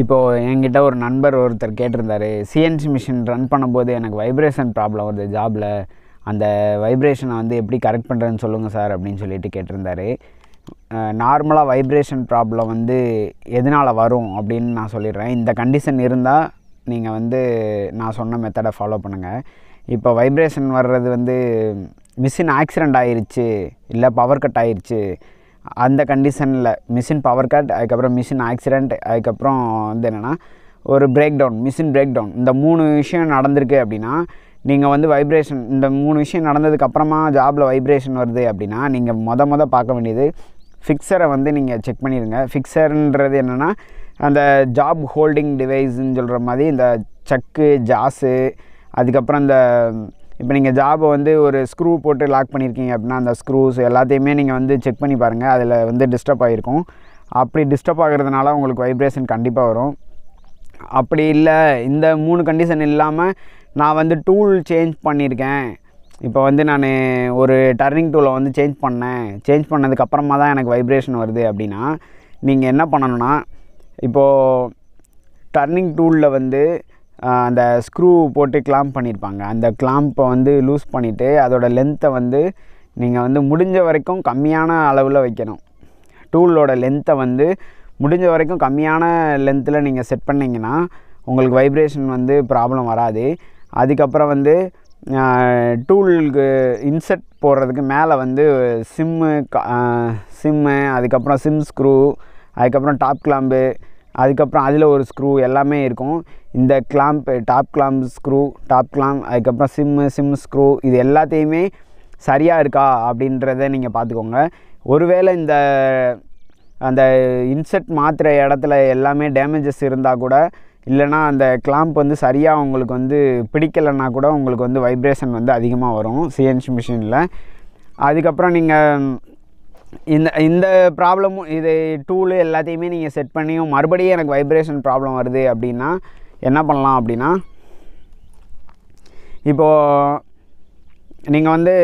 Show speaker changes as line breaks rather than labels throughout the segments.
இப்போது என்கிட்ட ஒரு நண்பர் ஒருத்தர் கேட்டிருந்தார் சிஎன்சி மிஷின் ரன் பண்ணும்போது எனக்கு வைப்ரேஷன் ப்ராப்ளம் வருது ஜாபில் அந்த வைப்ரேஷனை வந்து எப்படி கரெக்ட் பண்ணுறேன்னு சொல்லுங்கள் சார் அப்படின்னு சொல்லிட்டு கேட்டிருந்தார் நார்மலாக வைப்ரேஷன் ப்ராப்ளம் வந்து எதனால் வரும் அப்படின்னு நான் சொல்லிடுறேன் இந்த கண்டிஷன் இருந்தால் நீங்கள் வந்து நான் சொன்ன மெத்தடை ஃபாலோ பண்ணுங்கள் இப்போ வைப்ரேஷன் வர்றது வந்து மிஷின் ஆக்சிடெண்ட் ஆயிடுச்சு இல்லை பவர் கட் ஆயிடுச்சு அந்த கண்டிஷனில் மிஷின் பவர் கட் அதுக்கப்புறம் மிஷின் ஆக்சிடெண்ட் அதுக்கப்புறம் வந்து என்னென்னா ஒரு break down machine break down இந்த மூணு விஷயம் நடந்திருக்கு அப்படின்னா நீங்கள் வந்து வைப்ரேஷன் இந்த மூணு விஷயம் நடந்ததுக்கப்புறமா ஜாபில் வைப்ரேஷன் வருது அப்படின்னா நீங்கள் மொத மொதல் பார்க்க வேண்டியது ஃபிக்ஸரை வந்து நீங்கள் செக் பண்ணிடுங்க ஃபிக்சருன்றது என்னென்னா அந்த ஜாப் ஹோல்டிங் டிவைஸ்ன்னு சொல்கிற மாதிரி இந்த சக்கு ஜாஸு அதுக்கப்புறம் இந்த இப்போ நீங்கள் ஜாபை வந்து ஒரு ஸ்க்ரூ போட்டு லாக் பண்ணியிருக்கீங்க அப்படின்னா அந்த ஸ்க்ரூஸ் எல்லாத்தையுமே நீங்கள் வந்து செக் பண்ணி பாருங்கள் அதில் வந்து டிஸ்டர்ப் ஆகிருக்கும் அப்படி டிஸ்டர்ப் ஆகிறதுனால உங்களுக்கு வைப்ரேஷன் கண்டிப்பாக வரும் அப்படி இல்லை இந்த மூணு கண்டிஷன் இல்லாமல் நான் வந்து டூல் சேஞ்ச் பண்ணியிருக்கேன் இப்போ வந்து நான் ஒரு டர்னிங் டூலை வந்து சேஞ்ச் பண்ணேன் சேஞ்ச் பண்ணதுக்கப்புறமா தான் எனக்கு வைப்ரேஷன் வருது அப்படின்னா நீங்கள் என்ன பண்ணணும்னா இப்போது டர்னிங் டூலில் வந்து அந்த ஸ்க்ரூ போட்டு கிளாம்ப் பண்ணியிருப்பாங்க அந்த கிளாம்பை வந்து லூஸ் பண்ணிவிட்டு அதோடய லென்த்தை வந்து நீங்கள் வந்து முடிஞ்ச வரைக்கும் கம்மியான அளவில் வைக்கணும் டூலோட லென்த்தை வந்து முடிஞ்ச வரைக்கும் கம்மியான லென்த்தில் நீங்கள் செட் பண்ணிங்கன்னா உங்களுக்கு வைப்ரேஷன் வந்து ப்ராப்ளம் வராது அதுக்கப்புறம் வந்து டூலுக்கு இன்செட் போடுறதுக்கு மேலே வந்து சிம்மு சிம்மு அதுக்கப்புறம் சிம் ஸ்க்ரூ அதுக்கப்புறம் டாப் கிளாம்பு அதுக்கப்புறம் அதில் ஒரு ஸ்க்ரூ எல்லாமே இருக்கும் இந்த clamp top clamp screw top clamp அதுக்கப்புறம் சிம்மு சிம் ஸ்க்ரூ இது எல்லாத்தையுமே சரியாக இருக்கா அப்படின்றத நீங்கள் பார்த்துக்கோங்க ஒருவேளை இந்த அந்த இன்செட் மாற்றுற இடத்துல எல்லாமே டேமேஜஸ் இருந்தால் கூட இல்லைனா அந்த கிளாம்ப் வந்து சரியாக உங்களுக்கு வந்து பிடிக்கலைன்னா கூட உங்களுக்கு வந்து வைப்ரேஷன் வந்து அதிகமாக வரும் சிஎன்சி மிஷினில் அதுக்கப்புறம் நீங்கள் இந்த இந்த ப்ராப்ளமும் இது டூலு எல்லாத்தையுமே நீங்கள் செட் பண்ணியும் மறுபடியும் எனக்கு வைப்ரேஷன் ப்ராப்ளம் வருது அப்படின்னா என்ன பண்ணலாம் அப்படின்னா இப்போது நீங்கள் வந்து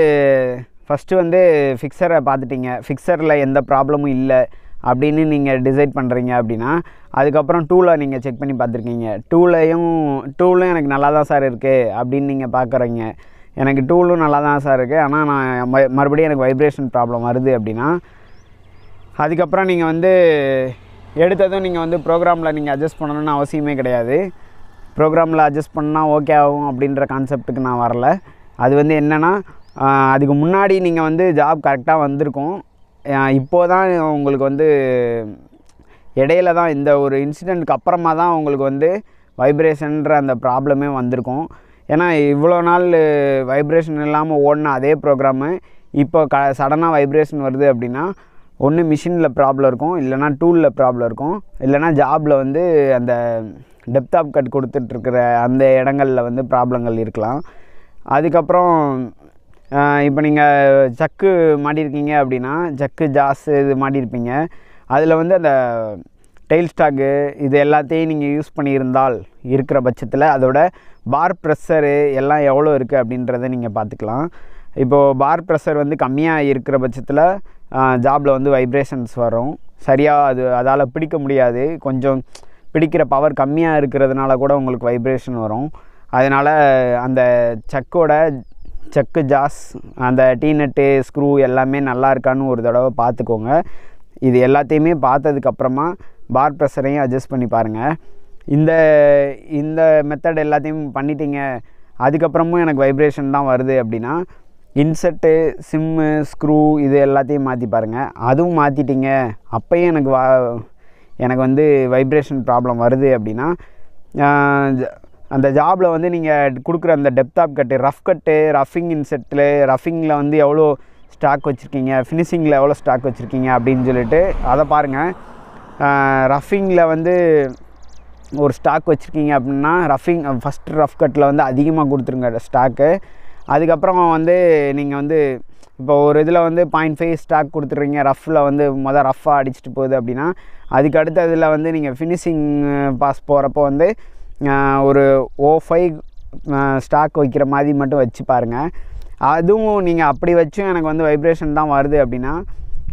ஃபஸ்ட்டு வந்து ஃபிக்சரை பார்த்துட்டீங்க ஃபிக்ஸரில் எந்த ப்ராப்ளமும் இல்லை அப்படின்னு நீங்கள் டிசைட் பண்ணுறீங்க அப்படின்னா அதுக்கப்புறம் டூலை நீங்கள் செக் பண்ணி பார்த்துருக்கீங்க டூலையும் டூலும் எனக்கு நல்லா தான் சார் இருக்குது அப்படின்னு நீங்கள் பார்க்குறீங்க எனக்கு டூலும் நல்லா தான் சார் இருக்குது ஆனால் நான் மறுபடியும் எனக்கு வைப்ரேஷன் ப்ராப்ளம் வருது அப்படின்னா அதுக்கப்புறம் நீங்கள் வந்து எடுத்ததும் நீங்கள் வந்து ப்ரோக்ராமில் நீங்கள் அட்ஜஸ்ட் பண்ணணும்னு அவசியமே கிடையாது ப்ரோக்ராமில் அட்ஜஸ்ட் பண்ணால் ஓகே ஆகும் அப்படின்ற கான்செப்ட்டுக்கு நான் வரல அது வந்து என்னென்னா அதுக்கு முன்னாடி நீங்கள் வந்து ஜாப் கரெக்டாக வந்திருக்கும் இப்போ தான் உங்களுக்கு வந்து இடையில தான் இந்த ஒரு இன்சிடெண்ட்டுக்கு அப்புறமா தான் உங்களுக்கு வந்து வைப்ரேஷன்ற அந்த ப்ராப்ளமே வந்திருக்கும் ஏன்னா இவ்வளோ நாள் வைப்ரேஷன் இல்லாமல் ஓடின அதே ப்ரோக்ராமு இப்போ க சடனாக வைப்ரேஷன் வருது அப்படின்னா ஒன்று மிஷினில் ப்ராப்ளம் இருக்கும் இல்லைனா டூலில் ப்ராப்ளம் இருக்கும் இல்லைனா ஜாபில் வந்து அந்த டெப்த் ஆப் கட் கொடுத்துட்ருக்கிற அந்த இடங்களில் வந்து ப்ராப்ளங்கள் இருக்கலாம் அதுக்கப்புறம் இப்போ நீங்கள் சக்கு மாட்டியிருக்கீங்க அப்படின்னா சக்கு ஜாஸ் இது மாட்டியிருப்பீங்க அதில் வந்து அந்த டெய்ல் ஸ்டாக்கு இது எல்லாத்தையும் நீங்கள் யூஸ் பண்ணியிருந்தால் இருக்கிற பட்சத்தில் அதோட பார் ப்ரெஷரு எல்லாம் எவ்வளோ இருக்குது அப்படின்றத நீங்கள் பார்த்துக்கலாம் இப்போது பார் ப்ரெஷர் வந்து கம்மியாக இருக்கிற பட்சத்தில் ஜாபில் வந்து வைப்ரேஷன்ஸ் வரும் சரியாக அது அதால் பிடிக்க முடியாது கொஞ்சம் பிடிக்கிற பவர் கம்மியாக இருக்கிறதுனால கூட உங்களுக்கு வைப்ரேஷன் வரும் அதனால் அந்த சக்கோட செக்கு ஜாஸ் அந்த டீ ஸ்க்ரூ எல்லாமே நல்லா இருக்கான்னு ஒரு தடவை பார்த்துக்கோங்க இது எல்லாத்தையுமே பார்த்ததுக்கப்புறமா பார் ப்ரெஷரையும் அட்ஜஸ்ட் பண்ணி பாருங்கள் இந்த இந்த மெத்தட் எல்லாத்தையும் பண்ணிட்டீங்க அதுக்கப்புறமும் எனக்கு வைப்ரேஷன் தான் வருது அப்படின்னா இன்செட்டு சிம்மு ஸ்க்ரூ இது எல்லாத்தையும் மாற்றி பாருங்கள் அதுவும் மாற்றிட்டீங்க அப்போயும் எனக்கு வா எனக்கு வந்து வைப்ரேஷன் ப்ராப்ளம் வருது அப்படின்னா அந்த ஜாபில் வந்து நீங்கள் கொடுக்குற அந்த depth of cut rough cut ரஃபிங் இன்செட்டில் ரஃபிங்கில் வந்து எவ்வளோ ஸ்டாக் வச்சுருக்கீங்க ஃபினிஷிங்கில் எவ்வளோ ஸ்டாக் வச்சுருக்கீங்க அப்படின்னு சொல்லிட்டு அதை பாருங்கள் ரஃபிங்கில் வந்து ஒரு ஸ்டாக் வச்சுருக்கீங்க அப்படின்னா ரஃபிங் ஃபஸ்ட் ரஃப் கட்டில் வந்து அதிகமாக கொடுத்துருங்க ஸ்டாக்கு அதுக்கப்புறம் வந்து நீங்கள் வந்து இப்போ ஒரு இதில் வந்து பாயிண்ட் ஃபைவ் ஸ்டாக் கொடுத்துட்றீங்க ரஃப்பில் வந்து மொதல் ரஃப்பாக அடிச்சுட்டு போகுது அப்படின்னா அதுக்கு அதில் வந்து நீங்கள் ஃபினிஷிங் பாஸ் போகிறப்போ வந்து ஒரு ஓ ஃபைவ் ஸ்டாக் வைக்கிற மாதிரி மட்டும் வச்சு பாருங்கள் அதுவும் நீங்கள் அப்படி வச்சும் எனக்கு வந்து வைப்ரேஷன் தான் வருது அப்படின்னா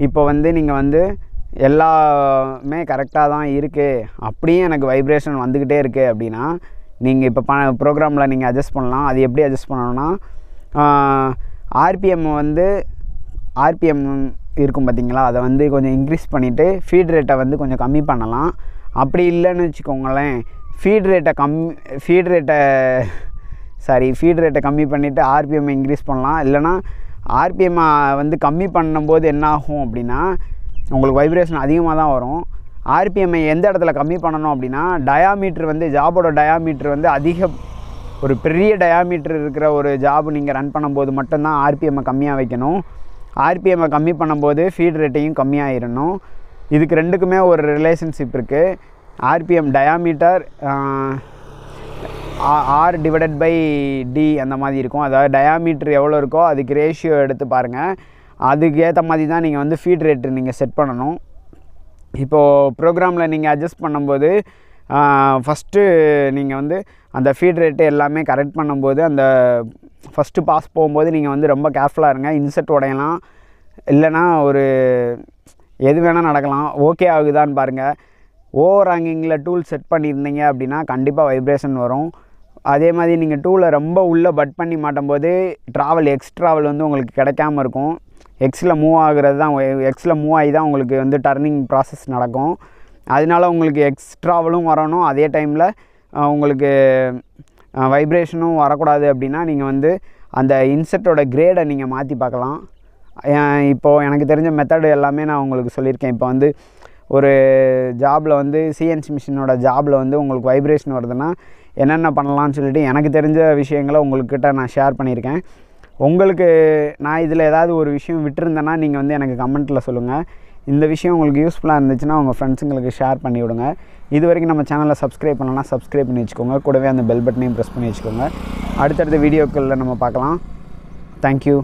இப்போ வந்து நீங்கள் வந்து எல்லாமே கரெக்டாக தான் இருக்குது அப்படியே எனக்கு வைப்ரேஷன் வந்துக்கிட்டே இருக்குது அப்படின்னா நீங்கள் இப்போ ப ப்ரோக்ராமில் நீங்கள் அட்ஜஸ்ட் பண்ணலாம் அது எப்படி அட்ஜஸ்ட் பண்ணணும்னா ஆர்பிஎம் வந்து ஆர்பிஎம் இருக்கும் பார்த்திங்களா அதை வந்து கொஞ்சம் இன்க்ரீஸ் பண்ணிவிட்டு ஃபீட் ரேட்டை வந்து கொஞ்சம் கம்மி பண்ணலாம் அப்படி இல்லைன்னு வச்சுக்கோங்களேன் ஃபீட் ரேட்டை கம்மி ஃபீட் ரேட்டை சாரி ஃபீட் ரேட்டை கம்மி பண்ணிவிட்டு ஆர்பிஎம் இன்க்ரீஸ் பண்ணலாம் இல்லைனா ஆர்பிஎம்மை வந்து கம்மி பண்ணும்போது என்ன ஆகும் அப்படின்னா உங்களுக்கு வைப்ரேஷன் அதிகமாக தான் வரும் ஆர்பிஎம்ஐ எந்த இடத்துல கம்மி பண்ணணும் அப்படின்னா டயாமீட்ரு வந்து ஜாபோட டயாமீட்ரு வந்து அதிக ஒரு பெரிய டயாமீட்ரு இருக்கிற ஒரு ஜாப் நீங்கள் ரன் பண்ணும்போது மட்டும்தான் ஆர்பிஎம்ஐ கம்மியாக வைக்கணும் ஆர்பிஎம்ஐ கம்மி பண்ணும்போது ஃபீட் ரேட்டையும் கம்மியாகிடணும் இதுக்கு ரெண்டுக்குமே ஒரு ரிலேஷன்ஷிப் இருக்குது RPM diameter R divided by D அந்த மாதிரி இருக்கும் அதாவது டயாமீட்ரு எவ்வளோ இருக்கோ அதுக்கு ரேஷியோ எடுத்து பாருங்கள் அதுக்கேற்ற மாதிரி தான் நீங்கள் வந்து ஃபீட் ரேட்டு நீங்கள் செட் பண்ணணும் இப்போது ப்ரோக்ராமில் நீங்கள் அட்ஜஸ்ட் பண்ணும்போது ஃபஸ்ட்டு நீங்கள் வந்து அந்த ஃபீட் ரேட்டு எல்லாமே கரெக்ட் பண்ணும்போது அந்த ஃபஸ்ட்டு பாஸ் போகும்போது நீங்கள் வந்து ரொம்ப கேர்ஃபுல்லாக இருங்க இன்செட் உடையலாம் இல்லைனா ஒரு எது வேணால் நடக்கலாம் ஓகே ஆகுதான்னு பாருங்கள் ஓவர் ஆங்கிங்கில் டூல் செட் பண்ணியிருந்தீங்க அப்படின்னா கண்டிப்பாக வைப்ரேஷன் வரும் அதே மாதிரி நீங்கள் டூலை ரொம்ப உள்ளே பட் பண்ணி மாட்டும்போது ட்ராவல் எக்ஸ்ட்ராவல் வந்து உங்களுக்கு கிடைக்காம இருக்கும் எக்ஸில் மூவ் ஆகுறது தான் எக்ஸில் மூவ் ஆகி தான் உங்களுக்கு வந்து டர்னிங் ப்ராசஸ் நடக்கும் அதனால உங்களுக்கு எக்ஸ் ட்ராவலும் வரணும் அதே டைமில் உங்களுக்கு வைப்ரேஷனும் வரக்கூடாது அப்படின்னா நீங்கள் வந்து அந்த இன்செட்டோட கிரேடை நீங்கள் மாற்றி பார்க்கலாம் இப்போது எனக்கு தெரிஞ்ச மெத்தடு எல்லாமே நான் உங்களுக்கு சொல்லியிருக்கேன் இப்போ வந்து ஒரு ஜாபில் வந்து சிஎன்சி மிஷினோட ஜாபில் வந்து உங்களுக்கு வைப்ரேஷன் வருதுன்னா என்னென்ன பண்ணலான்னு சொல்லிட்டு எனக்கு தெரிஞ்ச விஷயங்களை உங்கள்கிட்ட நான் ஷேர் பண்ணியிருக்கேன் உங்களுக்கு நான் இதில் ஏதாவது ஒரு விஷயம் விட்டுருந்தேன்னா நீங்கள் வந்து எனக்கு கமெண்ட்டில் சொல்லுங்கள் இந்த விஷயம் உங்களுக்கு யூஸ்ஃபுல்லாக இருந்துச்சுன்னா உங்கள் ஃப்ரெண்ட்ஸுங்களுக்கு ஷேர் பண்ணி விடுங்க இது வரைக்கும் நம்ம சேனலை சப்ஸ்கிரைப் பண்ணலாம் சப்ஸ்கிரைப் பண்ணி வச்சுக்கோங்க கூடவே அந்த பெல் பட்டனையும் ப்ரெஸ் பண்ணி வச்சுக்கோங்க அடுத்தடுத்த வீடியோக்களில் நம்ம பார்க்கலாம் தேங்க்யூ